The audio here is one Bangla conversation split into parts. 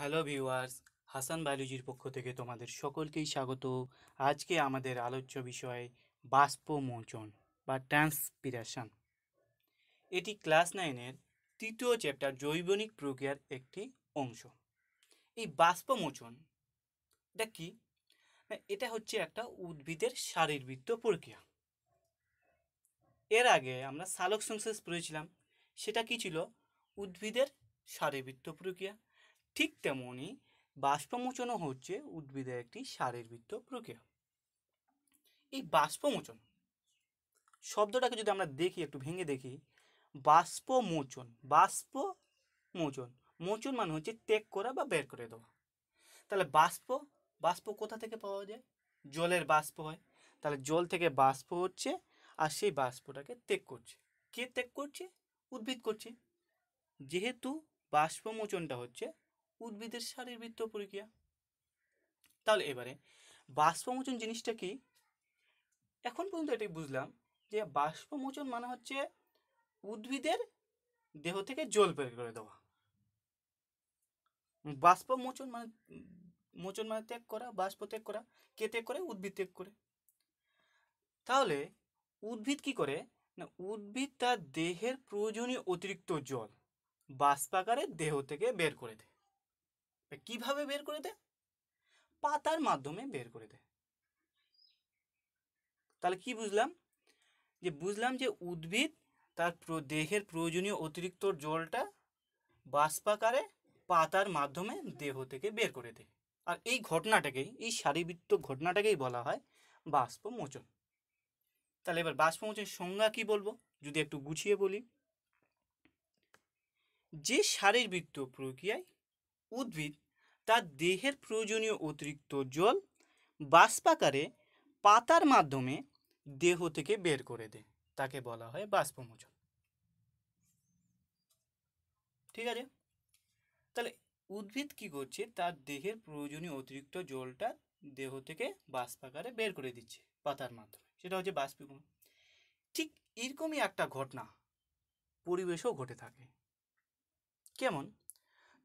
হ্যালো ভিউয়ার্স হাসান বায়োলজির পক্ষ থেকে তোমাদের সকলকেই স্বাগত আজকে আমাদের আলোচ্য বিষয় বাষ্পমোচন বা ট্রান্সপিরেশন এটি ক্লাস নাইনের তৃতীয় চ্যাপ্টার জৈবনিক প্রক্রিয়ার একটি অংশ এই বাষ্পমোচন এটা কি এটা হচ্ছে একটা উদ্ভিদের শারীরবৃত্ত প্রক্রিয়া এর আগে আমরা সালক সংশ্লেষ পড়েছিলাম সেটা কি ছিল উদ্ভিদের শারীরবৃত্ত প্রক্রিয়া ঠিক তেমনই বাষ্পমোচনও হচ্ছে উদ্ভিদের একটি শারীরবৃত্ত প্রক্রিয়া এই বাষ্পমোচন শব্দটাকে যদি আমরা দেখি একটু ভেঙে দেখি বাষ্পমোচন বাষ্পমোচন মোচন মানে হচ্ছে ত্যাগ করা বা বের করে দেওয়া তাহলে বাষ্প বাষ্প কোথা থেকে পাওয়া যায় জলের বাষ্প হয় তাহলে জল থেকে বাষ্প হচ্ছে আর সেই বাষ্পটাকে ত্যাগ করছে কে ত্যাগ করছে উদ্ভিদ করছে যেহেতু বাষ্পমোচনটা হচ্ছে উদ্ভিদের শারীরবৃত্ত প্রক্রিয়া তাহলে এবারে বাষ্পমোচন জিনিসটা কি এখন পর্যন্ত এটাই বুঝলাম যে বাষ্পমোচন মানে হচ্ছে উদ্ভিদের দেহ থেকে জল বের করে দেওয়া বাষ্পমোচন মানে মোচন মানে ত্যাগ করা বাষ্প ত্যাগ করা কে ত্যাগ করে উদ্ভিদ ত্যাগ করে তাহলে উদ্ভিদ কি করে না উদ্ভিদ তার দেহের প্রয়োজনীয় অতিরিক্ত জল বাষ্পাকারে দেহ থেকে বের করে দেয় কিভাবে বের করে দেয় পাতার মাধ্যমে বের করে দেয় তাহলে কি বুঝলাম যে বুঝলাম যে উদ্ভিদ তার দেহের প্রয়োজনীয় অতিরিক্ত জলটা বাষ্পাকারে পাতার মাধ্যমে দেহ থেকে বের করে দেয় আর এই ঘটনাটাকেই এই সারিবৃত্ত ঘটনাটাকেই বলা হয় বাষ্পমোচন তাহলে এবার বাষ্পমোচনের সংজ্ঞা কি বলবো যদি একটু গুছিয়ে বলি যে শারীরবৃত্ত প্রক্রিয়ায় উদ্ভিদ তার দেহের প্রয়োজনীয় অতিরিক্ত জল বাষ্পাকারে পাতার মাধ্যমে দেহ থেকে বের করে দেয় তাকে বলা হয় বাষ্পমোচন ঠিক আছে তাহলে উদ্ভিদ কি করছে তার দেহের প্রয়োজনীয় অতিরিক্ত জলটা দেহ থেকে বাষ্পাকারে বের করে দিচ্ছে পাতার মাধ্যমে সেটা হচ্ছে বাষ্পীভবন ঠিক এরকমই একটা ঘটনা পরিবেশেও ঘটে থাকে কেমন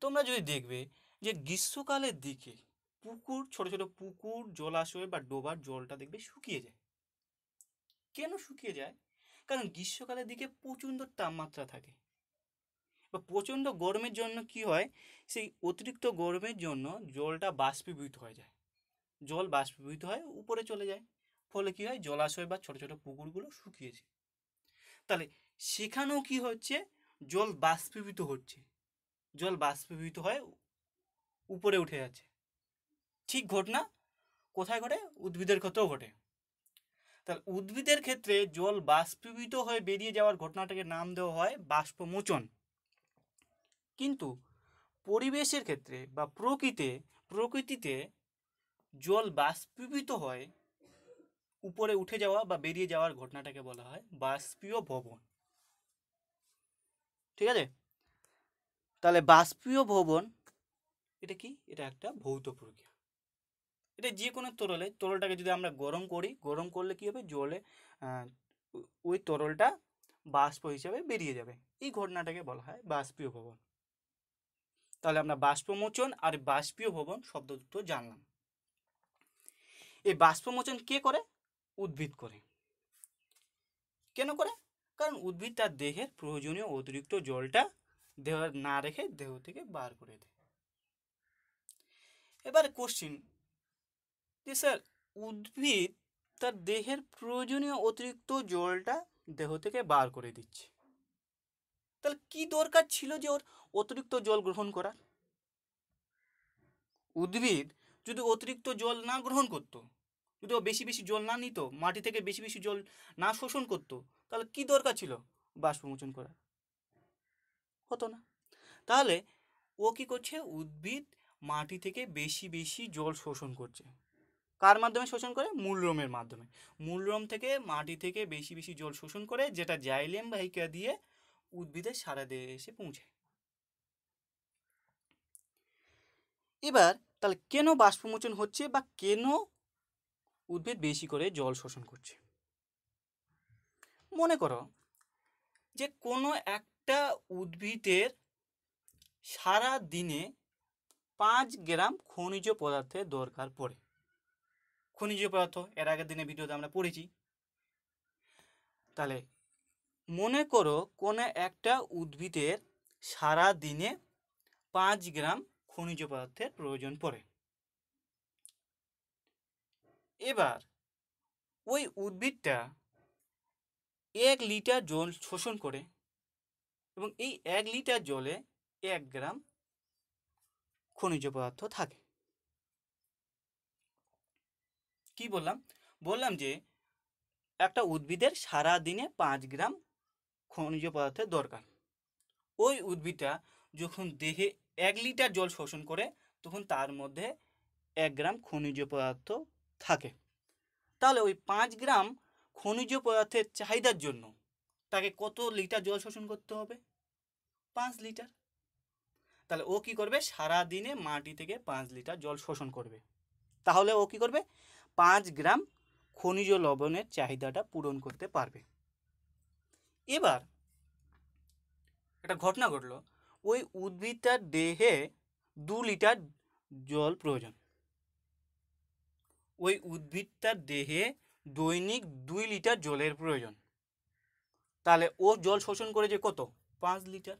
তোমরা যদি দেখবে যে গ্রীষ্মকালের দিকে পুকুর ছোট ছোট পুকুর জলাশয় বা ডোবার জলটা দেখবে শুকিয়ে যায় কেন শুকিয়ে যায় কারণ গ্রীষ্মকালের দিকে প্রচণ্ড তাপমাত্রা থাকে বা প্রচণ্ড গরমের জন্য কি হয় সেই অতিরিক্ত গরমের জন্য জলটা বাষ্পীভূত হয়ে যায় জল বাষ্পীভূত হয় উপরে চলে যায় ফলে কি হয় জলাশয় বা ছোট ছোট পুকুরগুলো শুকিয়েছে তাহলে সেখানেও কি হচ্ছে জল বাষ্পীভূত হচ্ছে জল বাষ্পীভূত হয়ে উপরে উঠে যাচ্ছে ঠিক ঘটনা কোথায় ঘটে উদ্ভিদের ক্ষেত্রেও ঘটে তাহলে উদ্ভিদের ক্ষেত্রে জল বাষ্পীভূত হয়ে বেরিয়ে যাওয়ার ঘটনাটাকে নাম দেওয়া হয় বাষ্পমোচন কিন্তু পরিবেশের ক্ষেত্রে বা প্রকৃতি প্রকৃতিতে জল বাষ্পীভূত হয় উপরে উঠে যাওয়া বা বেরিয়ে যাওয়ার ঘটনাটাকে বলা হয় বাষ্পীয় ভবন ঠিক আছে তাহলে বাষ্পীয় ভবন এটা কি এটা একটা ভৌত প্রক্রিয়া এটা যে কোনো তরলে তরলটাকে যদি আমরা গরম করি গরম করলে কী হবে জলে ওই তরলটা বাষ্প হিসাবে বেরিয়ে যাবে এই ঘটনাটাকে বলা হয় বাষ্পীয় ভবন তাহলে আমরা বাষ্পমোচন আর বাষ্পীয় ভবন শব্দ দুটো জানলাম এই বাষ্পমোচন কে করে উদ্ভিদ করে কেন করে কারণ উদ্ভিদ তার দেহের প্রয়োজনীয় অতিরিক্ত জলটা দেহ না রেখে দেহ থেকে বার করে দেয় এবার কোশ্চিন যে স্যার উদ্ভিদ তার দেহের প্রয়োজনীয় অতিরিক্ত জলটা দেহ থেকে বার করে দিচ্ছে তাহলে কি দরকার ছিল যে ওর অতিরিক্ত জল গ্রহণ করার উদ্ভিদ যদি অতিরিক্ত জল না গ্রহণ করতো যদি ও বেশি বেশি জল না নিত মাটি থেকে বেশি বেশি জল না শোষণ করতো তাহলে কি দরকার ছিল বাষ্পমোচন করার হতো না তাহলে ও কী করছে উদ্ভিদ মাটি থেকে বেশি বেশি জল শোষণ করছে কার মাধ্যমে শোষণ করে মূলরমের মাধ্যমে মূলরম থেকে মাটি থেকে বেশি বেশি জল শোষণ করে যেটা জাইলেম ভাইকা দিয়ে উদ্ভিদের সারা দেশে এসে পৌঁছে এবার তাহলে কেন বাষ্পমোচন হচ্ছে বা কেন উদ্ভিদ বেশি করে জল শোষণ করছে মনে করো যে কোনো এক একটা উদ্ভিদের সারা দিনে পাঁচ গ্রাম খনিজ পদার্থের দরকার পড়ে খনিজ পদার্থ এর আগের দিনে ভিডিওতে আমরা পড়েছি তাহলে মনে করো কোনো একটা উদ্ভিদের সারা দিনে পাঁচ গ্রাম খনিজ পদার্থের প্রয়োজন পড়ে এবার ওই উদ্ভিদটা এক লিটার জল শোষণ করে এবং এই এক লিটার জলে এক গ্রাম খনিজ পদার্থ থাকে কি বললাম বললাম যে একটা উদ্ভিদের সারা দিনে পাঁচ গ্রাম খনিজ পদার্থের দরকার ওই উদ্ভিদটা যখন দেহে এক লিটার জল শোষণ করে তখন তার মধ্যে এক গ্রাম খনিজ পদার্থ থাকে তাহলে ওই পাঁচ গ্রাম খনিজ পদার্থের চাহিদার জন্য তাকে কত লিটার জল শোষণ করতে হবে পাঁচ লিটার তাহলে ও কি করবে সারা দিনে মাটি থেকে পাঁচ লিটার জল শোষণ করবে তাহলে ও কি করবে পাঁচ গ্রাম খনিজ লবণের চাহিদাটা পূরণ করতে পারবে এবার একটা ঘটনা ঘটলো ওই উদ্ভিদটার দেহে দু লিটার জল প্রয়োজন ওই উদ্ভিদটার দেহে দৈনিক দুই লিটার জলের প্রয়োজন তাহলে ও জল শোষণ করেছে কত পাঁচ লিটার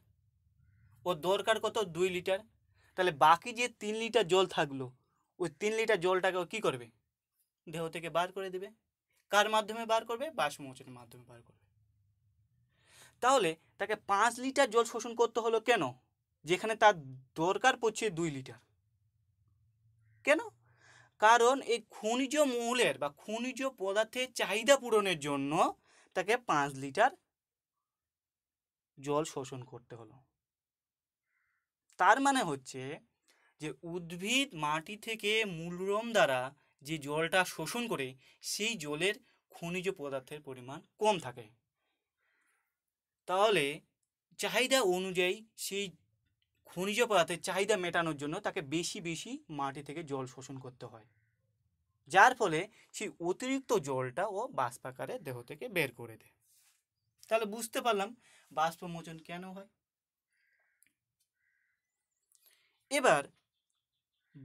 ওর দরকার কত দুই লিটার তাহলে বাকি যে তিন লিটার জল থাকলো ওই তিন লিটার জলটাকে ও কী করবে দেহ থেকে বার করে দেবে কার মাধ্যমে বার করবে বাষ্পমোচনের মাধ্যমে বার করবে তাহলে তাকে পাঁচ লিটার জল শোষণ করতে হলো কেন যেখানে তার দরকার পড়ছে দুই লিটার কেন কারণ এই খনিজ মহলের বা খনিজ পদার্থের চাহিদা পূরণের জন্য তাকে পাঁচ লিটার জল শোষণ করতে হলো তার মানে হচ্ছে যে উদ্ভিদ মাটি থেকে মূলরম দ্বারা যে জলটা শোষণ করে সেই জলের খনিজ পদার্থের পরিমাণ কম থাকে তাহলে চাহিদা অনুযায়ী সেই খনিজ পদার্থের চাহিদা মেটানোর জন্য তাকে বেশি বেশি মাটি থেকে জল শোষণ করতে হয় যার ফলে সেই অতিরিক্ত জলটা ও বাষ্পাকারে দেহ থেকে বের করে দেয় তাহলে বুঝতে পারলাম বাষ্পমোচন কেন হয় এবার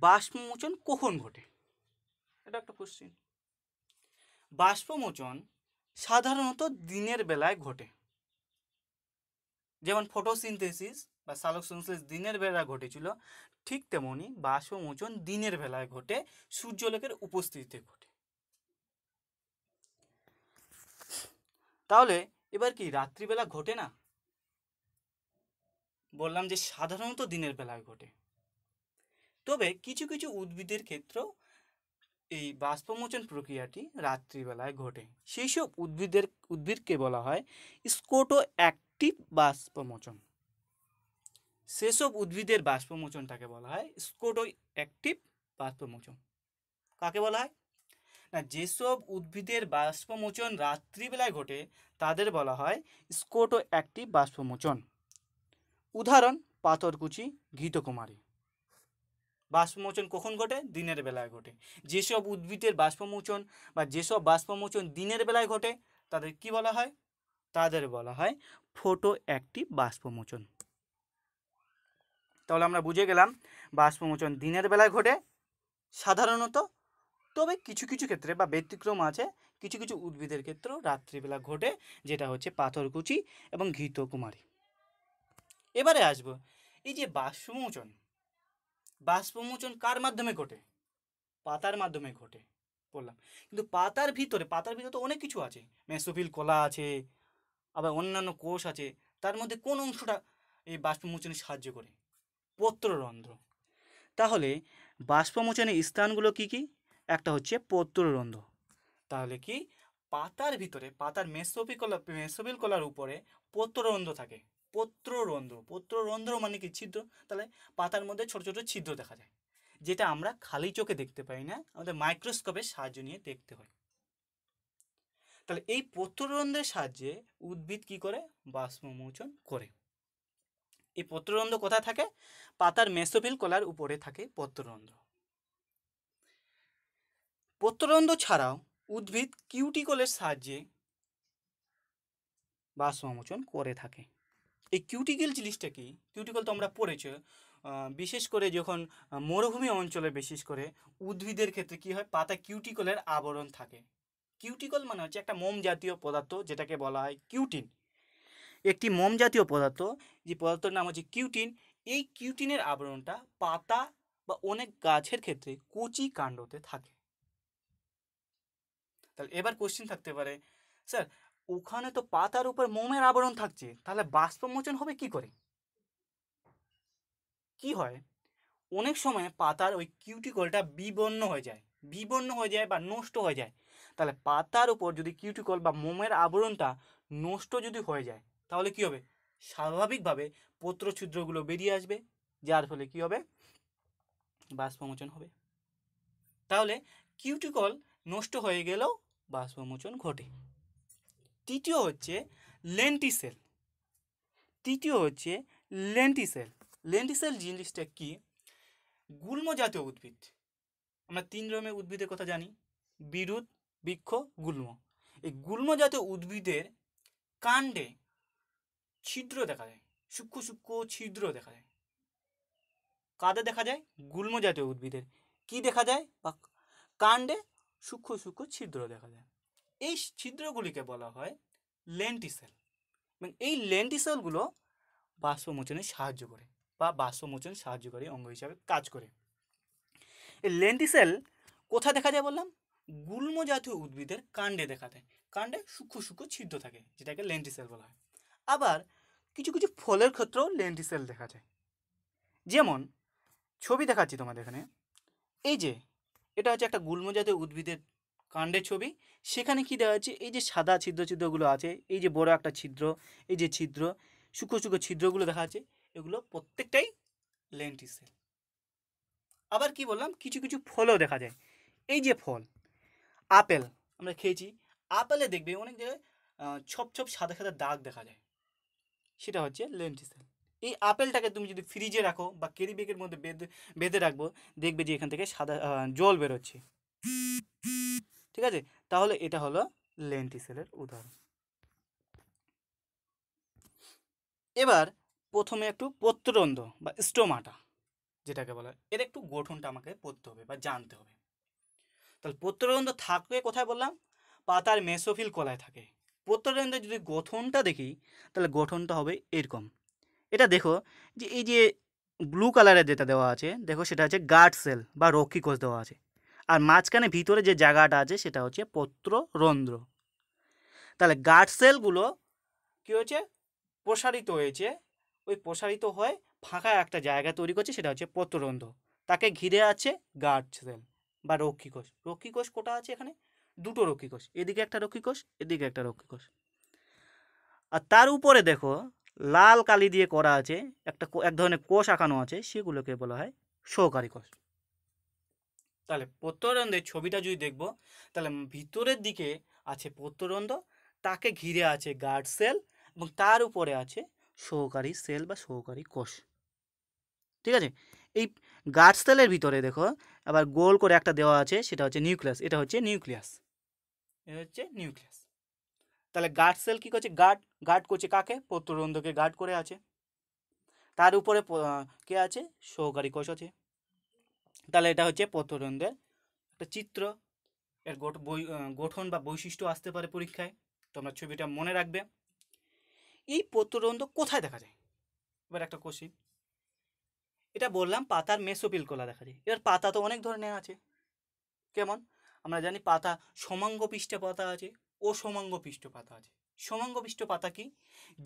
বাষ্পমোচন কখন ঘটে এটা একটা কোশ্চিন বাষ্পমোচন সাধারণত দিনের বেলায় ঘটে যেমন ফটোসিনথেসিস বা সালক সংশ্লেষ দিনের বেলা ঘটেছিল ঠিক তেমনি বাষ্পমোচন দিনের বেলায় ঘটে সূর্যলোকের উপস্থিতিতে ঘটে তাহলে এবার কি রাত্রিবেলা ঘটে না বললাম যে সাধারণত দিনের বেলায় ঘটে তবে কিছু কিছু উদ্ভিদের ক্ষেত্রেও এই বাষ্পমোচন প্রক্রিয়াটি রাত্রিবেলায় ঘটে সেই সব উদ্ভিদের উদ্ভিদকে বলা হয় স্কোটো অ্যাক্টিভ বাষ্পমোচন সেসব উদ্ভিদের বাষ্পমোচনটাকে বলা হয় স্কোটো অ্যাক্টিভ বাষ্পমোচন কাকে বলা হয় না যেসব উদ্ভিদের বাষ্পমোচন রাত্রিবেলায় ঘটে তাদের বলা হয় স্কোটো একটি বাষ্পমোচন উদাহরণ পাথরকুচি ঘৃতকুমারী বাষ্পমোচন কখন ঘটে দিনের বেলায় ঘটে যেসব উদ্ভিদের বাষ্পমোচন বা যেসব বাষ্পমোচন দিনের বেলায় ঘটে তাদের কি বলা হয় তাদের বলা হয় ফোটো একটি বাষ্পমোচন তাহলে আমরা বুঝে গেলাম বাষ্পমোচন দিনের বেলায় ঘটে সাধারণত তবে কিছু কিছু ক্ষেত্রে বা ব্যতিক্রম আছে কিছু কিছু উদ্ভিদের ক্ষেত্রেও রাত্রিবেলা ঘটে যেটা হচ্ছে পাথরকুচি এবং ঘৃতকুমারী এবারে আসবো এই যে বাষ্পমোচন বাষ্পমোচন কার মাধ্যমে ঘটে পাতার মাধ্যমে ঘটে বললাম কিন্তু পাতার ভিতরে পাতার ভিতরে তো অনেক কিছু আছে মেসোফিল কলা আছে আবার অন্যান্য কোষ আছে তার মধ্যে কোন অংশটা এই বাষ্পমোচনে সাহায্য করে পত্ররন্ধ্র তাহলে বাষ্পমোচনের স্থানগুলো কি কী একটা হচ্ছে প্রত্যরন্ধ্র তাহলে কি পাতার ভিতরে পাতার মেসোপিকলা মেসোপিলকলার উপরে পত্ররন্ধ্র থাকে পত্ররন্ধ্র পত্ররন্ধ্র মানে কি ছিদ্র তাহলে পাতার মধ্যে ছোটো ছোটো ছিদ্র দেখা যায় যেটা আমরা খালি চোখে দেখতে পাই না আমাদের মাইক্রোস্কোপের সাহায্য নিয়ে দেখতে হয় তাহলে এই পত্ররন্ধ্রের সাহায্যে উদ্ভিদ কি করে বাষ্পমোচন করে এই পত্ররন্ধ্র কোথায় থাকে পাতার মেসোফিল কলার উপরে থাকে পত্ররন্ধ্র প্রত্যরন্দ ছাড়াও উদ্ভিদ কিউটিকলের সাহায্যে সমোচন করে থাকে এই কিউটিকেল জিনিসটা কি কিউটিকল তো আমরা পড়েছি বিশেষ করে যখন মরুভূমি অঞ্চলে বিশেষ করে উদ্ভিদের ক্ষেত্রে কি হয় পাতা কিউটিকলের আবরণ থাকে কিউটিকল মানে হচ্ছে একটা মোম জাতীয় পদার্থ যেটাকে বলা হয় কিউটিন একটি মোম জাতীয় পদার্থ যে পদার্থের নাম হচ্ছে কিউটিন এই কিউটিনের আবরণটা পাতা বা অনেক গাছের ক্ষেত্রে কচি কাণ্ডতে থাকে তাহলে এবার কোশ্চিন থাকতে পারে স্যার ওখানে তো পাতার উপর মোমের আবরণ থাকছে তাহলে বাষ্পমোচন হবে কি করে কি হয় অনেক সময় পাতার ওই কিউটিকলটা বিবর্ণ হয়ে যায় বিবর্ণ হয়ে যায় বা নষ্ট হয়ে যায় তাহলে পাতার উপর যদি কিউটিকল বা মোমের আবরণটা নষ্ট যদি হয়ে যায় তাহলে কি হবে স্বাভাবিকভাবে ছিদ্রগুলো বেরিয়ে আসবে যার ফলে কি হবে বাষ্পমোচন হবে তাহলে কিউটিকল নষ্ট হয়ে গেলেও বাষ্পমোচন ঘটে তৃতীয় হচ্ছে লেন্টিসেল তৃতীয় হচ্ছে লেন্টিসেল লেন্টিসেল জিনিসটা কি গুল্ম জাতীয় উদ্ভিদ আমরা তিন রকমের উদ্ভিদের কথা জানি বিরুদ বৃক্ষ গুল্ম এই গুল্ম জাতীয় উদ্ভিদের কাণ্ডে ছিদ্র দেখা যায় সূক্ষ্ম সূক্ষ্ম ছিদ্র দেখা যায় কাদে দেখা যায় গুল্ম জাতীয় উদ্ভিদের কি দেখা যায় বা কাণ্ডে সূক্ষ্ম সূক্ষ্ম ছিদ্র দেখা যায় এই ছিদ্রগুলিকে বলা হয় লেন্টিসেল এবং এই লেন্টিসেলগুলো বাষ্পমোচনে সাহায্য করে বা বাষ্পমোচন সাহায্যকারী অঙ্গ হিসাবে কাজ করে এই লেন্টিসেল কোথায় দেখা যায় বললাম গুল্ম জাতীয় উদ্ভিদের কাণ্ডে দেখা যায় কাণ্ডে সূক্ষ্ম সূক্ষ্ম ছিদ্র থাকে যেটাকে লেন্টিসেল বলা হয় আবার কিছু কিছু ফলের ক্ষেত্রেও লেন্টিসেল দেখা যায় যেমন ছবি দেখাচ্ছি তোমাদের এখানে এই যে এটা হচ্ছে একটা গুল্মজাতীয় উদ্ভিদের কাণ্ডের ছবি সেখানে কি দেওয়া হচ্ছে এই যে সাদা ছিদ্র ছিদ্রগুলো আছে এই যে বড় একটা ছিদ্র এই যে ছিদ্র শুকো শুকো ছিদ্রগুলো দেখা আছে এগুলো প্রত্যেকটাই লেন্টিসেল আবার কি বললাম কিছু কিছু ফলও দেখা যায় এই যে ফল আপেল আমরা খেয়েছি আপেলে দেখবে অনেক জায়গায় ছপ ছপ সাদা সাদা দাগ দেখা যায় সেটা হচ্ছে লেন্টিসেল এই আপেলটাকে তুমি যদি ফ্রিজে রাখো বা ক্যারি মধ্যে বেঁধে বেঁধে রাখবো দেখবে যে এখান থেকে সাদা জল বেরোচ্ছে ঠিক আছে তাহলে এটা হলো লেন্টি সেলের উদাহরণ এবার প্রথমে একটু পত্ররন্ধ বা স্টোমাটা যেটাকে বলা হয় এর একটু গঠনটা আমাকে পড়তে হবে বা জানতে হবে তাহলে পত্ররন্ধ থাকবে কোথায় বললাম পাতার মেসোফিল কলায় থাকে পত্ররন্ধের যদি গঠনটা দেখি তাহলে গঠনটা হবে এরকম এটা দেখো যে এই যে ব্লু কালারের যেটা দেওয়া আছে দেখো সেটা হচ্ছে গার্ড সেল বা রক্ষী কোষ দেওয়া আছে আর মাঝখানে ভিতরে যে জায়গাটা আছে সেটা হচ্ছে পত্ররন্ধ্র তাহলে গার্ড সেলগুলো কী হয়েছে প্রসারিত হয়েছে ওই প্রসারিত হয়ে ফাঁকা একটা জায়গা তৈরি করছে সেটা হচ্ছে পত্ররন্ধ্র তাকে ঘিরে আছে গার্ড সেল বা রক্ষীকোষ রক্ষীকোষ কোটা আছে এখানে দুটো রক্ষীকোষ এদিকে একটা রক্ষীকোষ এদিকে একটা রক্ষীকোষ আর তার উপরে দেখো লাল কালি দিয়ে করা আছে একটা এক ধরনের কোষ আঁকানো আছে সেগুলোকে বলা হয় সহকারী কোষ তাহলে প্রত্যরন্ধের ছবিটা যদি দেখব তাহলে ভিতরের দিকে আছে প্রত্যরন্ধ তাকে ঘিরে আছে গার্ড সেল এবং তার উপরে আছে সহকারী সেল বা সহকারী কোষ ঠিক আছে এই গার্ড সেলের ভিতরে দেখো আবার গোল করে একটা দেওয়া আছে সেটা হচ্ছে নিউক্লিয়াস এটা হচ্ছে নিউক্লিয়াস এটা হচ্ছে নিউক্লিয়াস তাহলে গার্ড সেল কী করছে গার্ড গার্ড করছে কাকে পত্ররন্ধকে গার্ড করে আছে তার উপরে কে আছে সহকারী কোষ আছে তাহলে এটা হচ্ছে প্রত্যরন্ধের একটা চিত্র এর গঠন বা বৈশিষ্ট্য আসতে পারে পরীক্ষায় তোমরা ছবিটা মনে রাখবে এই প্রত্যরন্ধ কোথায় দেখা যায় এবার একটা কোশ্চিন এটা বললাম পাতার মেসোপিল কলা দেখা যায় এবার পাতা তো অনেক ধরনের আছে কেমন আমরা জানি পাতা সমাঙ্গ পৃষ্ঠে পাতা আছে ও পৃষ্ঠ পাতা আছে সমাঙ্গ পৃষ্ঠ পাতা কি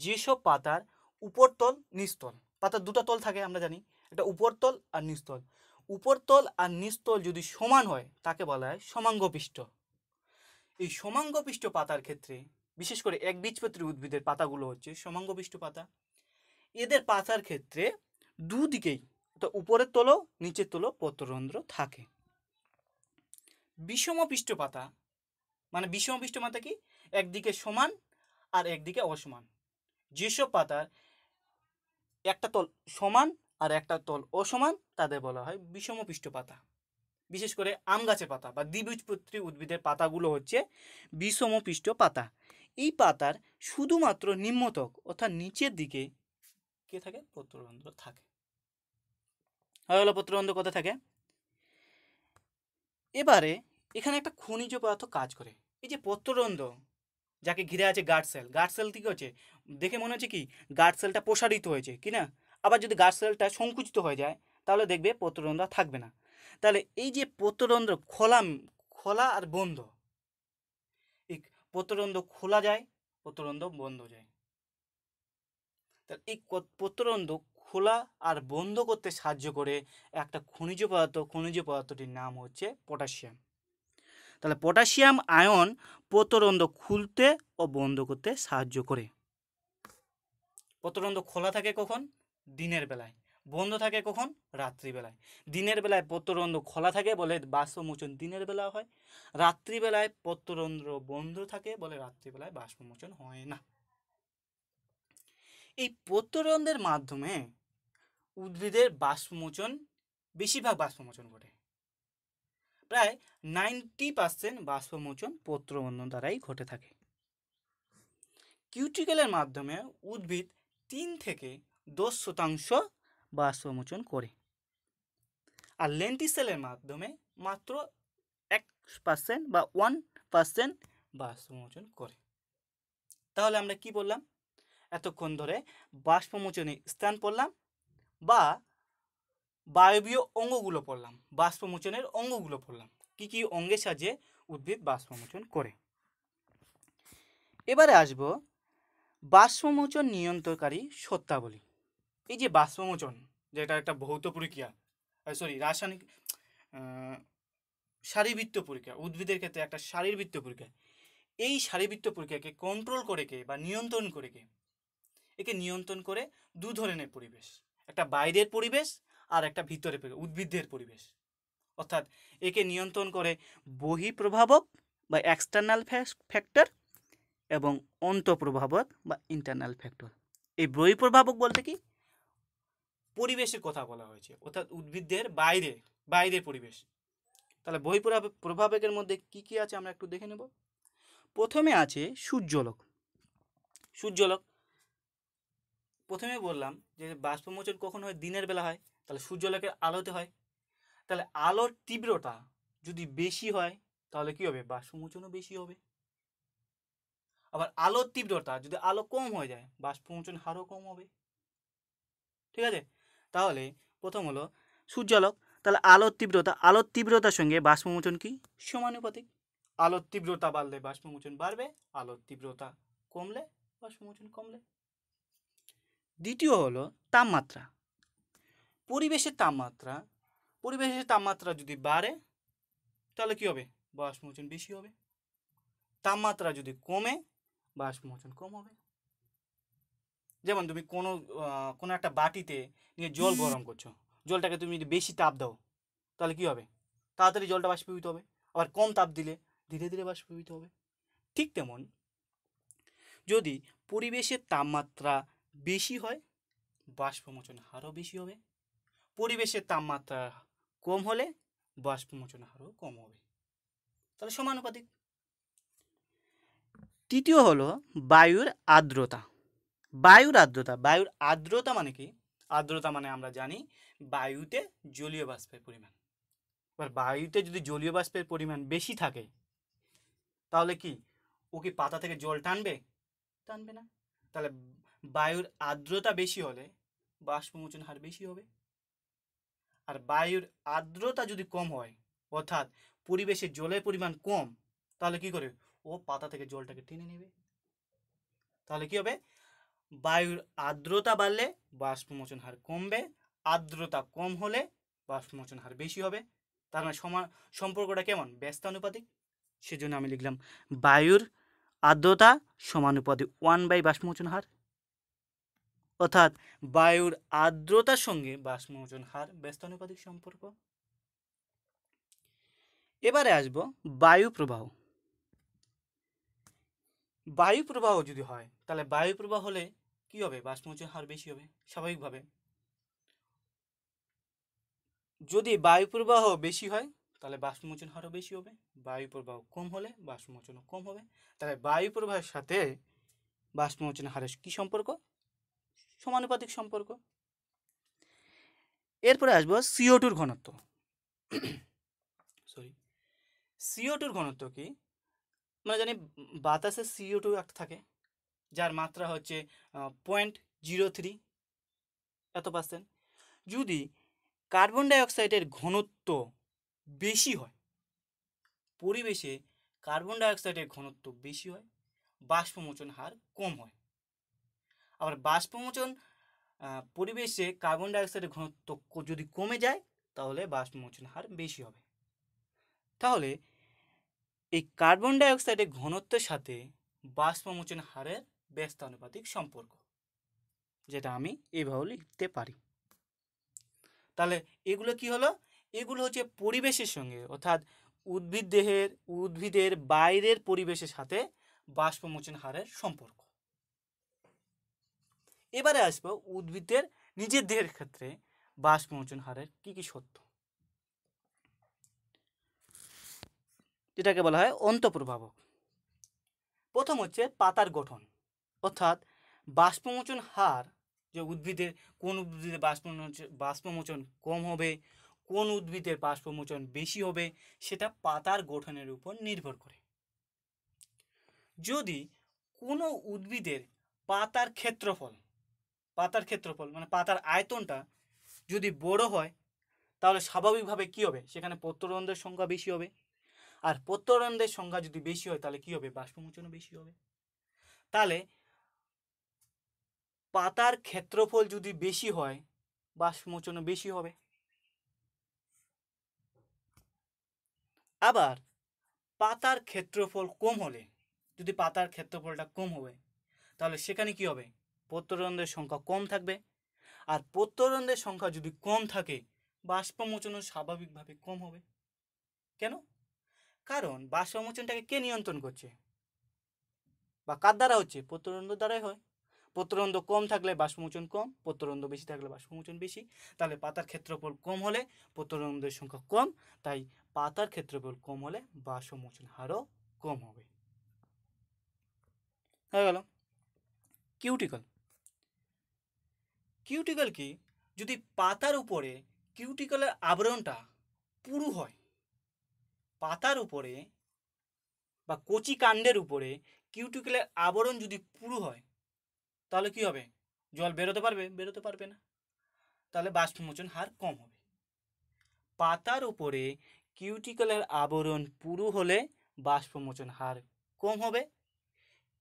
যেসব পাতার উপরতল নিস্তল পাতার দুটা তল থাকে আমরা জানি এটা উপরতল আর নিস্তল উপরতল আর নিস্তল যদি সমান হয় তাকে বলা হয় সমাঙ্গ পৃষ্ঠ এই সমাঙ্গ পৃষ্ঠ পাতার ক্ষেত্রে বিশেষ করে একবীজপত্রী উদ্ভিদের পাতাগুলো হচ্ছে সমাঙ্গ পৃষ্ঠ পাতা এদের পাতার ক্ষেত্রে দুদিকেই তো উপরের তলো নিচের তলো পত্ররন্ধ্র থাকে বিষম পৃষ্ঠ পাতা মানে বিষমপৃষ্ঠ পাতা কি একদিকে সমান আর একদিকে অসমান যেসব পাতার একটা তল সমান আর একটা তল অসমান তাদের বলা হয় বিষমপৃষ্ঠ পাতা বিশেষ করে আম গাছের পাতা বা দ্বিবীজপত্রী উদ্ভিদের পাতাগুলো হচ্ছে পৃষ্ঠ পাতা এই পাতার শুধুমাত্র নিম্নতক অর্থাৎ নিচের দিকে কে থাকে পত্ররন্ধ্র থাকে হলো পত্ররন্ধ্র কোথায় থাকে এবারে এখানে একটা খনিজ পদার্থ কাজ করে এই যে পত্ররন্ধ্র যাকে ঘিরে আছে গার্ডসেল গার্ডসেল ঠিক আছে দেখে মনে হচ্ছে কি গার্ডসেলটা প্রসারিত হয়েছে কি না আবার যদি গার্ডসেলটা সংকুচিত হয়ে যায় তাহলে দেখবে পত্ররন্ধ্র থাকবে না তাহলে এই যে পত্ররন্ধ্র খোলা খোলা আর বন্ধ এই পত্ররন্ধ্র খোলা যায় পত্ররন্ধ্র বন্ধ যায় তাহলে এই পত্ররন্ধ্র খোলা আর বন্ধ করতে সাহায্য করে একটা খনিজ পদার্থ খনিজ পদার্থটির নাম হচ্ছে পটাশিয়াম তাহলে পটাশিয়াম আয়ন প্রতরন্ধ্র খুলতে ও বন্ধ করতে সাহায্য করে প্রতরন্ধ্র খোলা থাকে কখন দিনের বেলায় বন্ধ থাকে কখন রাত্রিবেলায় দিনের বেলায় পত্ররন্ধ্র খোলা থাকে বলে বাষ্পমোচন দিনের বেলা হয় রাত্রিবেলায় পত্ররন্ধ্র বন্ধ থাকে বলে রাত্রিবেলায় বাষ্পমোচন হয় না এই পত্ররন্ধ্রের মাধ্যমে উদ্ভিদের বাষ্পমোচন বেশিরভাগ বাষ্পমোচন ঘটে প্রায় নাইনটি পার্সেন্ট বাষ্পমোচন পত্রবন্ধন দ্বারাই ঘটে থাকে কিউটিকেলের মাধ্যমে উদ্ভিদ তিন থেকে দশ শতাংশ বাষ্পমোচন করে আর লেন্টিসেলের মাধ্যমে মাত্র এক পার্সেন্ট বা ওয়ান পার্সেন্ট বাষ্পমোচন করে তাহলে আমরা কি বললাম এতক্ষণ ধরে বাষ্পমোচনে স্থান পড়লাম বা বায়বীয় অঙ্গগুলো পড়লাম বাষ্পমোচনের অঙ্গগুলো পড়লাম কি কি অঙ্গের সাহায্যে উদ্ভিদ বাষ্পমোচন করে এবারে আসব বাষ্পমোচন নিয়ন্ত্রণকারী সত্যাবলী এই যে বাষ্পমোচন যেটা একটা ভৌত প্রক্রিয়া সরি রাসায়নিক শারীরবৃত্ত প্রক্রিয়া উদ্ভিদের ক্ষেত্রে একটা শারীরবৃত্ত প্রক্রিয়া এই শারীরবৃত্ত প্রক্রিয়াকে কন্ট্রোল করে কে বা নিয়ন্ত্রণ করে কে একে নিয়ন্ত্রণ করে দু ধরনের পরিবেশ একটা বাইরের পরিবেশ আর একটা ভিতরে উদ্ভিদের পরিবেশ অর্থাৎ একে নিয়ন্ত্রণ করে বহি প্রভাবক বা এক্সটার্নাল ফ্যাক্টর এবং অন্তঃপ্রভাবক বা ইন্টারনাল ফ্যাক্টর এই বহি প্রভাবক বলতে কি পরিবেশের কথা বলা হয়েছে অর্থাৎ উদ্ভিদের বাইরে বাইরের পরিবেশ তাহলে বহি প্রভাবকের মধ্যে কি কি আছে আমরা একটু দেখে নেব প্রথমে আছে সূর্যলোক সূর্যলোক প্রথমে বললাম যে বাষ্পমোচন কখন হয় দিনের বেলা হয় তাহলে সূর্যলোকের আলোতে হয় তাহলে আলোর তীব্রতা যদি বেশি হয় তাহলে কি হবে বাষ্পমোচনও বেশি হবে আবার আলোর তীব্রতা যদি আলো কম হয়ে যায় বাষ্পমোচন হারও কম হবে ঠিক আছে তাহলে প্রথম হলো সূর্যালোক তাহলে আলোর তীব্রতা আলোর তীব্রতার সঙ্গে বাষ্পমোচন কি সমানুপাতিক আলোর তীব্রতা বাড়লে বাষ্পমোচন বাড়বে আলোর তীব্রতা কমলে বাষ্পমোচন কমলে দ্বিতীয় হল তাপমাত্রা পরিবেশের তাপমাত্রা পরিবেশের তাপমাত্রা যদি বাড়ে তাহলে কী হবে বাষ্পমোচন বেশি হবে তাপমাত্রা যদি কমে বাষ্পমোচন কম হবে যেমন তুমি কোনো কোনো একটা বাটিতে নিয়ে জল গরম করছো জলটাকে তুমি যদি বেশি তাপ দাও তাহলে কী হবে তাড়াতাড়ি জলটা বাষ্পীভূত হবে আবার কম তাপ দিলে ধীরে ধীরে বাষ্পীভূত হবে ঠিক তেমন যদি পরিবেশের তাপমাত্রা বেশি হয় বাষ্পমোচন হারও বেশি হবে পরিবেশের তাপমাত্রা কম হলে বাষ্পমোচন হারও কম হবে তাহলে সমানুপাতিক তৃতীয় হলো বায়ুর আর্দ্রতা বায়ুর আর্দ্রতা বায়ুর আর্দ্রতা মানে কি আর্দ্রতা মানে আমরা জানি বায়ুতে জলীয় বাষ্পের পরিমাণ এবার বায়ুতে যদি জলীয় বাষ্পের পরিমাণ বেশি থাকে তাহলে কি ও কি পাতা থেকে জল টানবে টানবে না তাহলে বায়ুর আর্দ্রতা বেশি হলে বাষ্পমোচন হার বেশি হবে আর বায়ুর আর্দ্রতা যদি কম হয় অর্থাৎ পরিবেশে জলের পরিমাণ কম তাহলে কি করে ও পাতা থেকে জলটাকে টেনে নেবে তাহলে কি হবে বায়ুর আর্দ্রতা বাড়লে বাষ্পমোচন হার কমবে আর্দ্রতা কম হলে বাষ্পমোচন হার বেশি হবে তার মানে সমা সম্পর্কটা কেমন ব্যস্তানুপাতিক সেজন্য আমি লিখলাম বায়ুর আর্দ্রতা সমানুপাতিক ওয়ান বাই বাষ্পমোচন হার অর্থাৎ বায়ুর আর্দ্রতার সঙ্গে বাষ্পমোচন হার ব্যস্তানুপাতিক সম্পর্ক এবারে আসব বায়ু প্রবাহ বায়ু প্রবাহ যদি হয় তাহলে বায়ু প্রবাহ হলে কি হবে বাষ্পমোচন হার বেশি হবে স্বাভাবিকভাবে যদি বায়ু প্রবাহ বেশি হয় তাহলে বাষ্পমোচন হারও বেশি হবে বায়ু প্রবাহ কম হলে বাষ্পমোচনও কম হবে তাহলে বায়ু প্রবাহের সাথে বাষ্পমোচন হারের কী সম্পর্ক সমানুপাতিক সম্পর্ক এরপরে আসবো সিও টুর ঘনত্ব সরি সিও টুর ঘনত্ব কি আমরা মানে জানি বাতাসে সিও টু একটা থাকে যার মাত্রা হচ্ছে পয়েন্ট জিরো থ্রি এত পার্সেন্ট যদি কার্বন ডাইঅক্সাইডের ঘনত্ব বেশি হয় পরিবেশে কার্বন ডাইঅক্সাইডের ঘনত্ব বেশি হয় বাষ্পমোচন হার কম হয় আবার বাষ্পমোচন পরিবেশে কার্বন ডাইঅক্সাইডের ঘনত্ব যদি কমে যায় তাহলে বাষ্পমোচন হার বেশি হবে তাহলে এই কার্বন ডাইঅক্সাইডের ঘনত্বের সাথে বাষ্পমোচন হারের ব্যস্তানুপাতিক সম্পর্ক যেটা আমি এভাবে লিখতে পারি তাহলে এগুলো কি হলো এগুলো হচ্ছে পরিবেশের সঙ্গে অর্থাৎ উদ্ভিদ দেহের উদ্ভিদের বাইরের পরিবেশের সাথে বাষ্পমোচন হারের সম্পর্ক এবারে আসবো উদ্ভিদের নিজেদের ক্ষেত্রে বাষ্পমোচন হারের কি কি সত্য যেটাকে বলা হয় অন্তপ্রভাবক প্রথম হচ্ছে পাতার গঠন অর্থাৎ বাষ্পমোচন হার যে উদ্ভিদের কোন উদ্ভিদের বাষ্পমোচন বাষ্পমোচন কম হবে কোন উদ্ভিদের বাষ্পমোচন বেশি হবে সেটা পাতার গঠনের উপর নির্ভর করে যদি কোনো উদ্ভিদের পাতার ক্ষেত্রফল পাতার ক্ষেত্রফল মানে পাতার আয়তনটা যদি বড় হয় তাহলে স্বাভাবিকভাবে কী হবে সেখানে প্রত্যরন্ধের সংখ্যা বেশি হবে আর প্রত্যরন্ধের সংখ্যা যদি বেশি হয় তাহলে কী হবে বাষ্পমোচনও বেশি হবে তাহলে পাতার ক্ষেত্রফল যদি বেশি হয় বাষ্পমোচনও বেশি হবে আবার পাতার ক্ষেত্রফল কম হলে যদি পাতার ক্ষেত্রফলটা কম হবে তাহলে সেখানে কি হবে প্রত্যরণদের সংখ্যা কম থাকবে আর প্রত্যরণদের সংখ্যা যদি কম থাকে বাষ্পমোচনও স্বাভাবিকভাবে কম হবে কেন কারণ বাষ্পমোচনটাকে কে নিয়ন্ত্রণ করছে বা কার দ্বারা হচ্ছে প্রত্যরন্ধ্র দ্বারাই হয় প্রত্যরন্ধ্র কম থাকলে বাষ্পমোচন কম প্রত্যরন্ধ্র বেশি থাকলে বাষ্পমোচন বেশি তাহলে পাতার ক্ষেত্রফল কম হলে প্রত্যরন্ধ্রের সংখ্যা কম তাই পাতার ক্ষেত্রফল কম হলে বাষ্পমোচন হারও কম হবে হয়ে গেল কিউটিকল কিউটিকলকে যদি পাতার উপরে কিউটিকলের আবরণটা পুরু হয় পাতার উপরে বা কচি কাণ্ডের উপরে কিউটিকলের আবরণ যদি পুরু হয় তাহলে কি হবে জল বেরোতে পারবে বেরোতে পারবে না তাহলে বাষ্পমোচন হার কম হবে পাতার উপরে কিউটিকলের আবরণ পুরু হলে বাষ্পমোচন হার কম হবে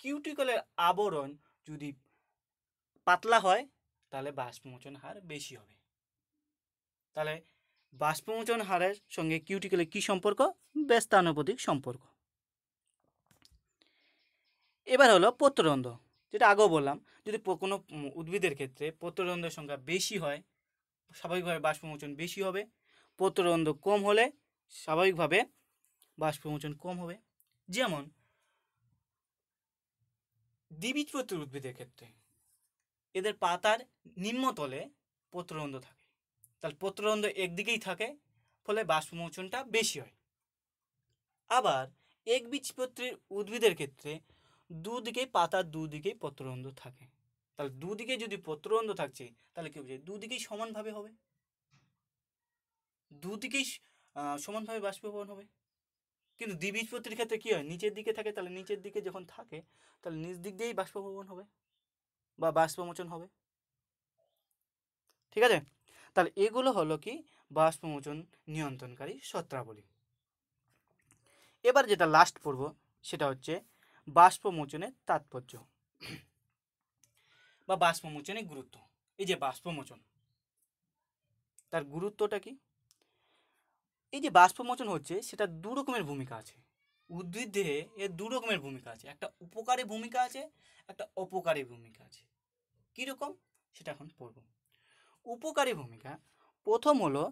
কিউটিকলের আবরণ যদি পাতলা হয় তাহলে বাষ্পমোচন হার বেশি হবে তাহলে বাষ্পমোচন হারের সঙ্গে কিউটিক্যালের কি সম্পর্ক ব্যস্তানুপতিক সম্পর্ক এবার হলো পত্ররন্ধ যেটা আগেও বললাম যদি কোনো উদ্ভিদের ক্ষেত্রে পত্ররন্ধ্রের সংখ্যা বেশি হয় স্বাভাবিকভাবে বাষ্পমোচন বেশি হবে পত্ররন্ধ কম হলে স্বাভাবিকভাবে বাষ্পমোচন কম হবে যেমন দ্বিবীজপত্র উদ্ভিদের ক্ষেত্রে এদের পাতার নিম্নতলে পত্ররন্ধ্র থাকে তাহলে পত্ররন্ধ্র একদিকেই থাকে ফলে বাষ্পমোচনটা বেশি হয় আবার একবীজপত্রীর উদ্ভিদের ক্ষেত্রে দুদিকে পাতার দুদিকেই পত্ররন্ধ্র থাকে তাহলে দুদিকে যদি পত্ররন্ধ্র থাকছে তাহলে কী বুঝে দুদিকেই সমানভাবে হবে দুদিকেই সমানভাবে বাষ্পীভবন হবে কিন্তু দ্বিবীজপত্রীর ক্ষেত্রে কী হয় নিচের দিকে থাকে তাহলে নিচের দিকে যখন থাকে তাহলে নিচ দিক দিয়েই বাষ্পভবন হবে বা বাষ্পমোচন হবে ঠিক আছে তাহলে এগুলো হলো কি বাষ্পমোচন নিয়ন্ত্রণকারী সত্রাবলী এবার যেটা লাস্ট পড়ব সেটা হচ্ছে বাষ্পমোচনের তাৎপর্য বা বাষ্পমোচনের গুরুত্ব এই যে বাষ্পমোচন তার গুরুত্বটা কি এই যে বাষ্পমোচন হচ্ছে সেটা দু রকমের ভূমিকা আছে উদ্ভিদ দেহে এর দু রকমের ভূমিকা আছে একটা উপকারী ভূমিকা আছে একটা অপকারী ভূমিকা আছে কীরকম সেটা এখন পড়ব উপকারী ভূমিকা প্রথম হলো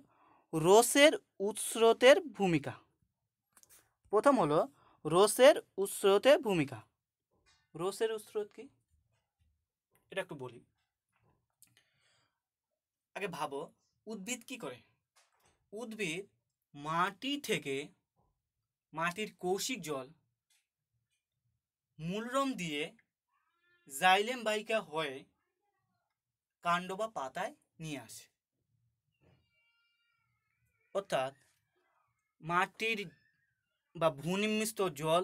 রোসের উৎস্রোতের ভূমিকা প্রথম হলো রসের উৎস্রোতের ভূমিকা রোসের উৎস্রোত কি এটা একটু বলি আগে ভাবো উদ্ভিদ কি করে উদ্ভিদ মাটি থেকে মাটির কৌশিক জল মূলরম দিয়ে জাইলেম বাইকা হয়ে কাণ্ড বা পাতায় নিয়ে আসে অর্থাৎ মাটির বা ভূনিমিষ্ট জল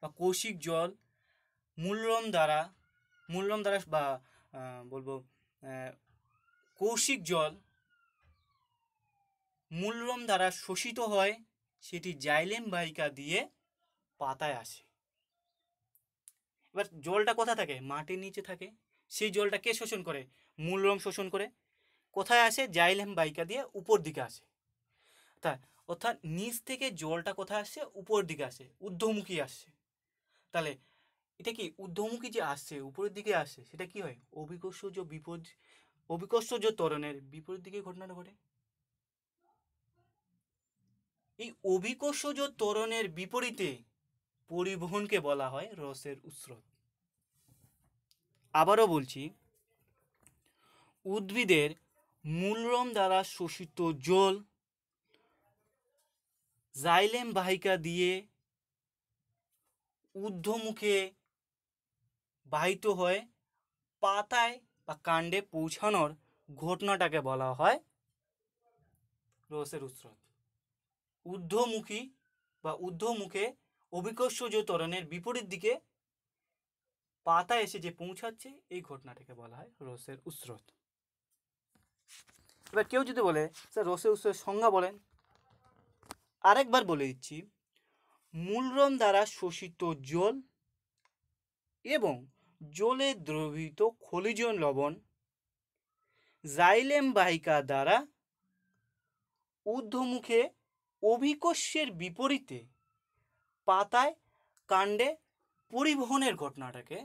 বা কৌশিক জল মূল্যম দ্বারা মূল্যম দ্বারা বা বলবো কৌশিক জল মূল্যম দ্বারা শোষিত হয় সেটি জাইলেম বাহিকা দিয়ে পাতায় আসে এবার জলটা কোথা থাকে মাটির নিচে থাকে সেই জলটা কে শোষণ করে মূল রং শোষণ করে কোথায় আসে জাইলেম বাইকা দিয়ে উপর দিকে আসে তা অর্থাৎ নিচ থেকে জলটা কোথায় আসছে উপর দিকে আসে ঊর্ধ্বমুখী আসছে তাহলে এটা কি ঊর্ধ্বমুখী যে আসছে উপরের দিকে আসছে সেটা কি হয় অভিকর্ষজ বিপদ অভিকর্ষজ ত্বরণের বিপরীত দিকে ঘটনাটা ঘটে এই অভিকর্ষজ ত্বরণের বিপরীতে পরিবহনকে বলা হয় রসের উৎস আবারও বলছি উদ্ভিদের মূলরম দ্বারা শোষিত জল জাইলেম বাহিকা দিয়ে ঊর্ধ্বমুখে বাহিত হয়ে পাতায় বা কাণ্ডে পৌঁছানোর ঘটনাটাকে বলা হয় রসের উৎসরণ ঊর্ধ্বমুখী বা ঊর্ধ্বমুখে অভিকর্ষজ তরণের বিপরীত দিকে পাতা এসে যে পৌঁছাচ্ছে এই ঘটনাটাকে বলা হয় রসের উৎস্রোত এবার কেউ যদি বলে স্যার রসে উৎসের সংজ্ঞা বলেন আরেকবার বলে দিচ্ছি মূলরম দ্বারা শোষিত জল এবং জলে দ্রবিত খলিজন লবণ জাইলেম বাহিকা দ্বারা ঊর্ধ্বমুখে অভিকষ্যের বিপরীতে পাতায় কাণ্ডে পরিবহনের ঘটনাটাকে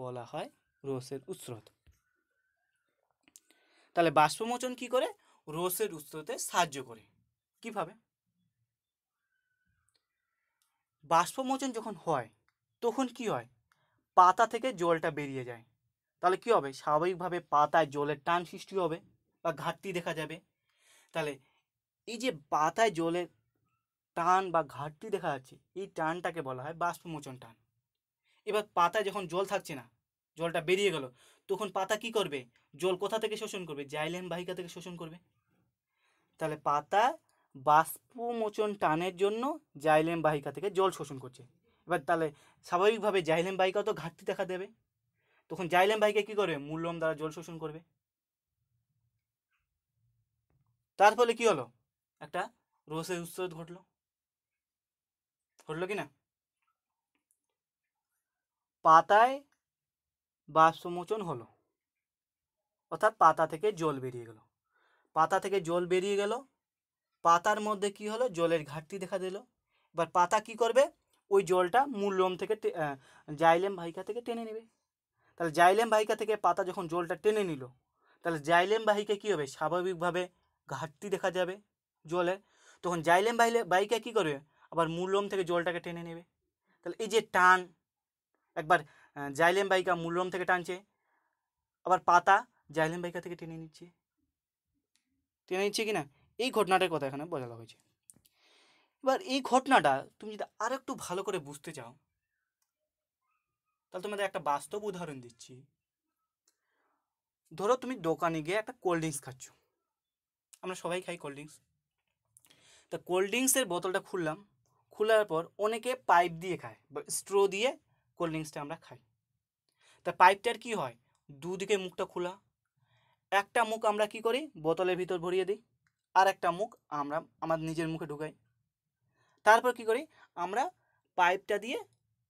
বলা হয় রোসের উৎসরত তাহলে বাষ্পমোচন কি করে রোসের উৎসতে সাহায্য করে কিভাবে বাষ্পমোচন যখন হয় তখন কি হয় পাতা থেকে জলটা বেরিয়ে যায় তাহলে কি হবে স্বাভাবিকভাবে পাতায় জলের টান সৃষ্টি হবে বা ঘাটতি দেখা যাবে তাহলে এই যে পাতায় জলের টান বা ঘাটতি দেখা যাচ্ছে এই টানটাকে বলা হয় বাষ্পমোচন টান এবার পাতায় যখন জল থাকছে না জলটা বেরিয়ে গেল তখন পাতা কি করবে জল কোথা থেকে শোষণ করবে জাইলেন বাহিকা থেকে শোষণ করবে তাহলে পাতা বাষ্পমোচন টানের জন্য জাইলেম বাহিকা থেকে জল শোষণ করছে এবার তাহলে স্বাভাবিকভাবে জাইলেম বাহিকা তো ঘাটতি দেখা দেবে তখন জাইলেম বাহিকা কী করবে মূল্যম দ্বারা জল শোষণ করবে তার ফলে কী হলো একটা রোষের উৎসেদ ঘটলো ঘটলো কি না পাতায় বাষ্পমোচন হলো অর্থাৎ পাতা থেকে জল বেরিয়ে গেল পাতা থেকে জল বেরিয়ে গেল পাতার মধ্যে কি হলো জলের ঘাটতি দেখা দিল এবার পাতা কি করবে ওই জলটা মূল লোম থেকে জাইলেম ভাইকা থেকে টেনে নেবে তাহলে জাইলেম ভাইকা থেকে পাতা যখন জলটা টেনে নিল তাহলে জাইলেম বাহিকা কী হবে স্বাভাবিকভাবে ঘাটতি দেখা যাবে জলের তখন জাইলেম ভাইলে বাইকা কী করবে আবার মূল লোম থেকে জলটাকে টেনে নেবে তাহলে এই যে টান একবার জাইলেম বাইকা মূলরম থেকে টানছে আবার পাতা জাইলেম বাইকা থেকে টেনে নিচ্ছে টেনে নিচ্ছে কি না এই ঘটনাটার কথা এখানে বোঝানো হয়েছে এবার এই ঘটনাটা তুমি যদি আর একটু ভালো করে বুঝতে চাও তাহলে তোমাদের একটা বাস্তব উদাহরণ দিচ্ছি ধরো তুমি দোকানে গিয়ে একটা কোল্ড ড্রিঙ্কস খাচ্ছ আমরা সবাই খাই কোল্ড ড্রিঙ্কস তা কোল্ড ড্রিঙ্কসের বোতলটা খুললাম খোলার পর অনেকে পাইপ দিয়ে খায় বা স্ট্রো দিয়ে কোল্ড ড্রিঙ্কসটা আমরা খাই তা পাইপটার কি হয় দুদিকে মুখটা খোলা একটা মুখ আমরা কি করি বোতলের ভিতর ভরিয়ে দিই আর একটা মুখ আমরা আমার নিজের মুখে ঢুকাই তারপর কি করি আমরা পাইপটা দিয়ে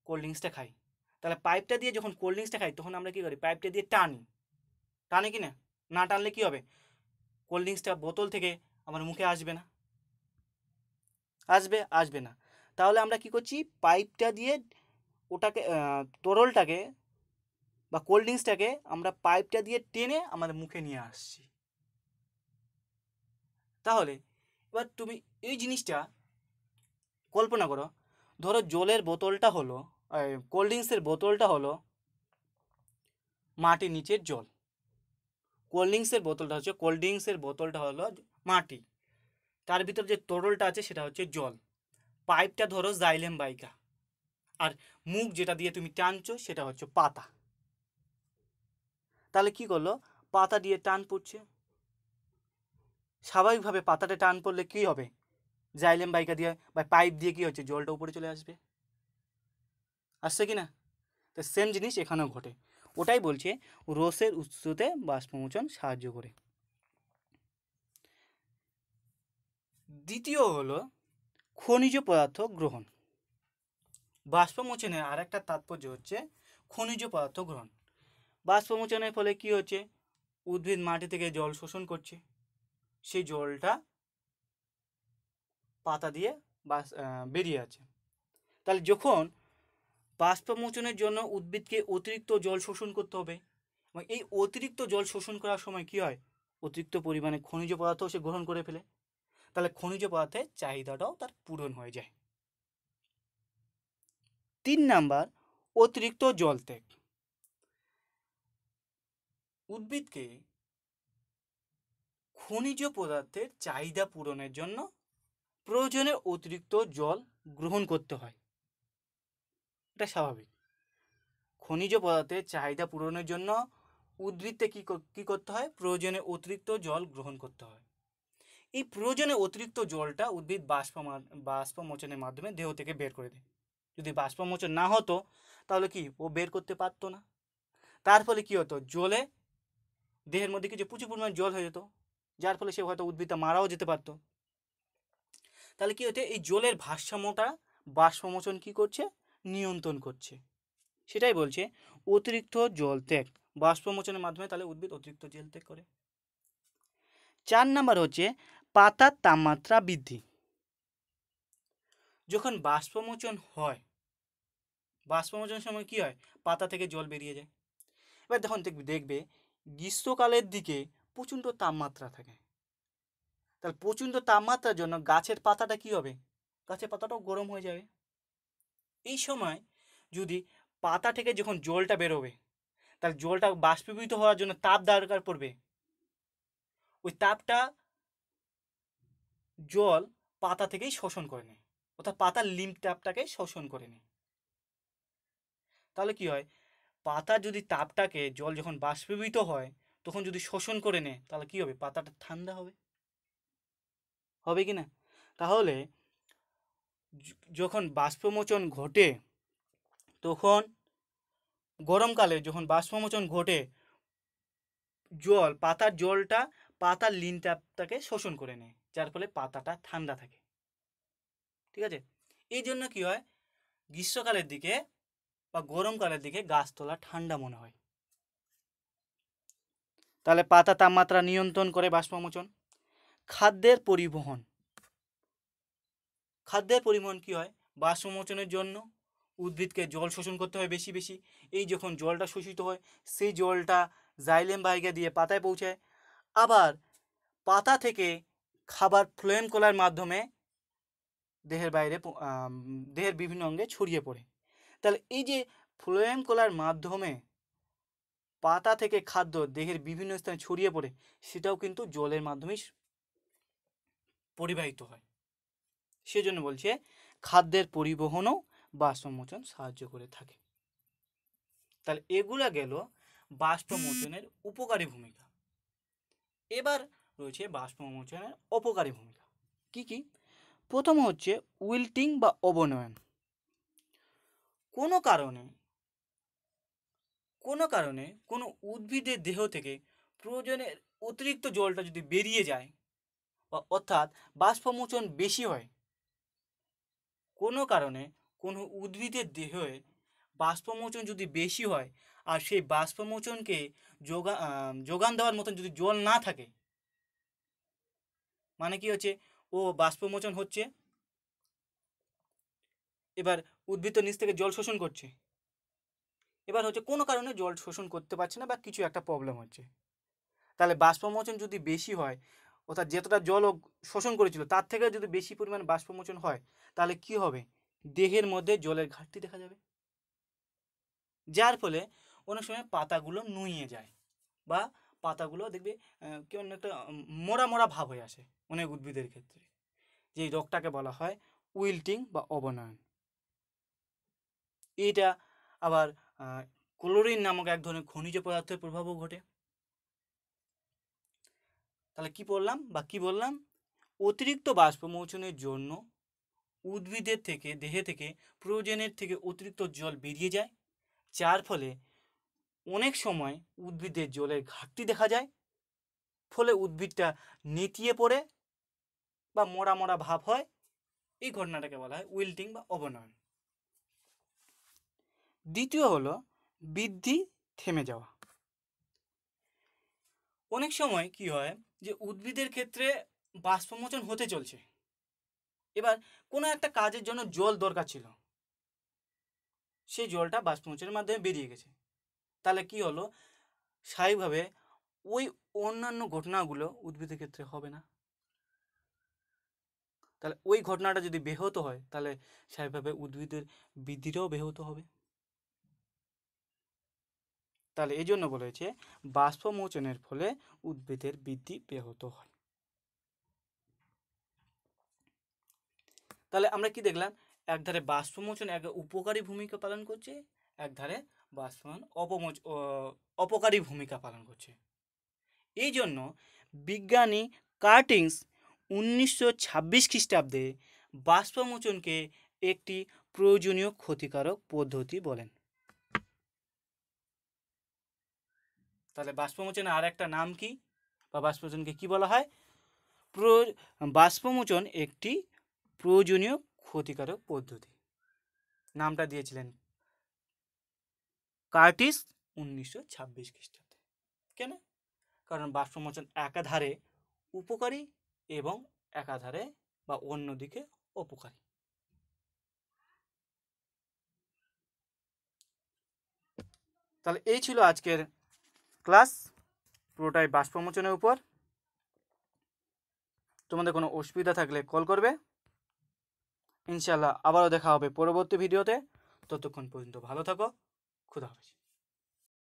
কোল্ড ড্রিঙ্কসটা খাই তাহলে পাইপটা দিয়ে যখন কোল্ড ড্রিঙ্কসটা খাই তখন আমরা কী করি পাইপটা দিয়ে টানি টানে কি না না টানলে কী হবে কোল্ড ড্রিঙ্কসটা বোতল থেকে আমার মুখে আসবে না আসবে আসবে না তাহলে আমরা কি করছি পাইপটা দিয়ে ওটাকে তরলটাকে বা কোল্ড ড্রিঙ্কসটাকে আমরা পাইপটা দিয়ে টেনে আমাদের মুখে নিয়ে আসছি তাহলে এবার তুমি এই জিনিসটা কল্পনা করো ধরো জলের বোতলটা হলো কোল্ড ড্রিঙ্কসের বোতলটা হলো মাটির নিচের জল কোল্ড ড্রিঙ্কসের বোতলটা হচ্ছে কোল্ড ড্রিঙ্কসের বোতলটা হলো মাটি তার ভিতর যে তরলটা আছে সেটা হচ্ছে জল পাইপটা ধরো জাইলেম বাইকা আর মুখ যেটা দিয়ে তুমি টানছো সেটা হচ্ছে পাতা তাহলে কি করলো পাতা দিয়ে টান পড়ছে স্বাভাবিকভাবে পাতাটা টান পড়লে কি হবে জাইলেম বাইকা দিয়ে বা পাইপ দিয়ে কি হচ্ছে জলটা উপরে চলে আসবে আসছে কি না তো সেম জিনিস এখানেও ঘটে ওটাই বলছে রসের উৎসতে বাষ্পমোচন সাহায্য করে দ্বিতীয় হলো খনিজ পদার্থ গ্রহণ বাষ্পমোচনের আর একটা তাৎপর্য হচ্ছে খনিজ পদার্থ গ্রহণ বাষ্পমোচনের ফলে কি হচ্ছে উদ্ভিদ মাটি থেকে জল শোষণ করছে সেই জলটা পাতা দিয়ে বাস বেরিয়ে আছে তাহলে যখন বাষ্পমোচনের জন্য উদ্ভিদকে অতিরিক্ত জল শোষণ করতে হবে এবং এই অতিরিক্ত জল শোষণ করার সময় কি হয় অতিরিক্ত পরিমাণে খনিজ পদার্থ সে গ্রহণ করে ফেলে তাহলে খনিজ পদার্থের চাহিদাটাও তার পূরণ হয়ে যায় তিন নাম্বার অতিরিক্ত জলত্যাগ উদ্ভিদকে খনিজ পদার্থের চাহিদা পূরণের জন্য প্রয়োজনে অতিরিক্ত জল গ্রহণ করতে হয় এটা স্বাভাবিক খনিজ পদার্থের চাহিদা পূরণের জন্য উদ্ভিদকে কী কী করতে হয় প্রয়োজনে অতিরিক্ত জল গ্রহণ করতে হয় এই প্রয়োজনে অতিরিক্ত জলটা উদ্ভিদ বাষ্প বাষ্পমোচনের মাধ্যমে দেহ থেকে বের করে দেয় যদি বাষ্পমোচন না হতো তাহলে কি ও বের করতে পারতো না তার ফলে কী হতো জলে দেহের মধ্যে কিছু প্রচুর পরিমাণ জল হয়ে যেত যার ফলে সে হয়তো উদ্ভিদটা মারাও যেতে পারত তাহলে কী হতো এই জলের ভারসাম্যটা বাষ্পমোচন কী করছে নিয়ন্ত্রণ করছে সেটাই বলছে অতিরিক্ত জল ত্যাগ বাষ্পমোচনের মাধ্যমে তাহলে উদ্ভিদ অতিরিক্ত জল ত্যাগ করে চার নাম্বার হচ্ছে পাতার তাপমাত্রা বৃদ্ধি যখন বাষ্পমোচন হয় বাষ্পমোচনের সময় কি হয় পাতা থেকে জল বেরিয়ে যায় এবার দেখুন দেখবে গ্রীষ্মকালের দিকে প্রচণ্ড তাপমাত্রা থাকে তাহলে প্রচণ্ড তাপমাত্রার জন্য গাছের পাতাটা কি হবে গাছের পাতাটাও গরম হয়ে যাবে এই সময় যদি পাতা থেকে যখন জলটা বেরোবে তাহলে জলটা বাষ্পীভূত হওয়ার জন্য তাপ দরকার পড়বে ওই তাপটা জল পাতা থেকেই শোষণ করে নেয় অর্থাৎ পাতার লিম তাপটাকে শোষণ করে নেয় তাহলে কি হয় পাতা যদি তাপটাকে জল যখন বাষ্পীভূত হয় তখন যদি শোষণ করে নেয় তাহলে কি হবে পাতাটা ঠান্ডা হবে হবে কি না তাহলে যখন বাষ্পমোচন ঘটে তখন গরমকালে যখন বাষ্পমোচন ঘটে জল পাতার জলটা পাতার লিনটাপটাকে শোষণ করে নেয় যার ফলে পাতাটা ঠান্ডা থাকে ঠিক আছে এই জন্য কী হয় গ্রীষ্মকালের দিকে বা গরমকালের দিকে গাছতলা ঠান্ডা মনে হয় তাহলে পাতা তাপমাত্রা নিয়ন্ত্রণ করে বাষ্পমোচন খাদ্যের পরিবহন খাদ্যের পরিবহন কি হয় বাষ্পমোচনের জন্য উদ্ভিদকে জল শোষণ করতে হয় বেশি বেশি এই যখন জলটা শোষিত হয় সেই জলটা জাইলেম বাইগে দিয়ে পাতায় পৌঁছায় আবার পাতা থেকে খাবার ফ্লোয়েম কলার মাধ্যমে দেহের বাইরে দেহের বিভিন্ন অঙ্গে ছড়িয়ে পড়ে তাহলে এই যে ফ্লোয়েম কলার মাধ্যমে পাতা থেকে খাদ্য দেহের বিভিন্ন স্থানে ছড়িয়ে পড়ে সেটাও কিন্তু জলের মাধ্যমেই পরিবাহিত হয় সেজন্য বলছে খাদ্যের পরিবহনও বাষ্পমোচন সাহায্য করে থাকে তাহলে এগুলা গেল বাষ্পমোচনের উপকারী ভূমিকা এবার রয়েছে বাষ্পমোচনের অপকারী ভূমিকা কি কি প্রথম হচ্ছে উইল্টিং বা অবনয়ন কোনো কারণে কোনো কারণে কোনো উদ্ভিদের দেহ থেকে প্রয়োজনের অতিরিক্ত জলটা যদি বেরিয়ে যায় বা অর্থাৎ বাষ্পমোচন বেশি হয় কোনো কারণে কোনো উদ্ভিদের দেহে বাষ্পমোচন যদি বেশি হয় আর সেই বাষ্পমোচনকে যোগা যোগান দেওয়ার মতন যদি জল না থাকে মানে কি হচ্ছে ও বাষ্পমোচন হচ্ছে এবার উদ্ভিদ নিচ থেকে জল শোষণ করছে এবার হচ্ছে কোনো কারণে জল শোষণ করতে পারছে না বা কিছু একটা প্রবলেম হচ্ছে তাহলে বাষ্পমোচন যদি বেশি হয় অর্থাৎ যতটা জল শোষণ করেছিল তার থেকে যদি বেশি পরিমাণ বাষ্পমোচন হয় তাহলে কি হবে দেহের মধ্যে জলের ঘাটতি দেখা যাবে যার ফলে অনেক সময় পাতাগুলো নুইয়ে যায় বা পাতাগুলো দেখবে কেমন একটা মোড়া মোড়া ভাব হয়ে আসে অনেক উদ্ভিদের ক্ষেত্রে যেই রোগটাকে বলা হয় উইল্টিং বা অবনয়ন এটা আবার ক্লোরিন নামক এক ধরনের খনিজ পদার্থের প্রভাবও ঘটে তাহলে কি বললাম বা কি বললাম অতিরিক্ত বাষ্প মোচনের জন্য উদ্ভিদের থেকে দেহে থেকে প্রয়োজনের থেকে অতিরিক্ত জল বেরিয়ে যায় যার ফলে অনেক সময় উদ্ভিদের জলের ঘাটতি দেখা যায় ফলে উদ্ভিদটা নেতিয়ে পড়ে বা মরা মরা ভাব হয় এই ঘটনাটাকে বলা হয় উইল্টিং বা অবনয়ন দ্বিতীয় হল বৃদ্ধি থেমে যাওয়া অনেক সময় কি হয় যে উদ্ভিদের ক্ষেত্রে বাষ্পমোচন হতে চলছে এবার কোনো একটা কাজের জন্য জল দরকার ছিল সেই জলটা বাষ্পমোচনের মাধ্যমে বেরিয়ে গেছে তাহলে কি হলো স্বাভাবিকভাবে ওই অন্যান্য ঘটনাগুলো উদ্ভিদের ক্ষেত্রে হবে না তাহলে ওই ঘটনাটা যদি ব্যাহত হয় তাহলে স্বাভাবিকভাবে উদ্ভিদের বৃদ্ধিটাও ব্যাহত হবে তাহলে এই জন্য বলেছে বাষ্পমোচনের ফলে উদ্ভিদের বৃদ্ধি ব্যাহত হয় তাহলে আমরা কি দেখলাম একধারে বাষ্পমোচন এক উপকারী ভূমিকা পালন করছে একধারে বাস্তবায়ন অপমোচ অপকারী ভূমিকা পালন করছে এই জন্য বিজ্ঞানী কার্টিংস উনিশশো ছাব্বিশ খ্রিস্টাব্দে বাষ্পমোচনকে একটি প্রয়োজনীয় ক্ষতিকারক পদ্ধতি বলেন তাহলে বাষ্পমোচন আর একটা নাম কি বা বাষ্পমোচনকে কি বলা হয় প্র বাষ্পমোচন একটি প্রয়োজনীয় ক্ষতিকারক পদ্ধতি নামটা দিয়েছিলেন কার্টিস উনিশশো ছাব্বিশ খ্রিস্টাব্দে কেন কারণ বাষ্পমোচন একাধারে উপকারী এবং একাধারে বা অন্যদিকে অপকারী তাহলে এই ছিল আজকের ক্লাস পুরোটাই বাষ্পমোচনের উপর তোমাদের কোনো অসুবিধা থাকলে কল করবে ইনশাল্লাহ আবারও দেখা হবে পরবর্তী ভিডিওতে ততক্ষণ পর্যন্ত ভালো থাকো 可大不行。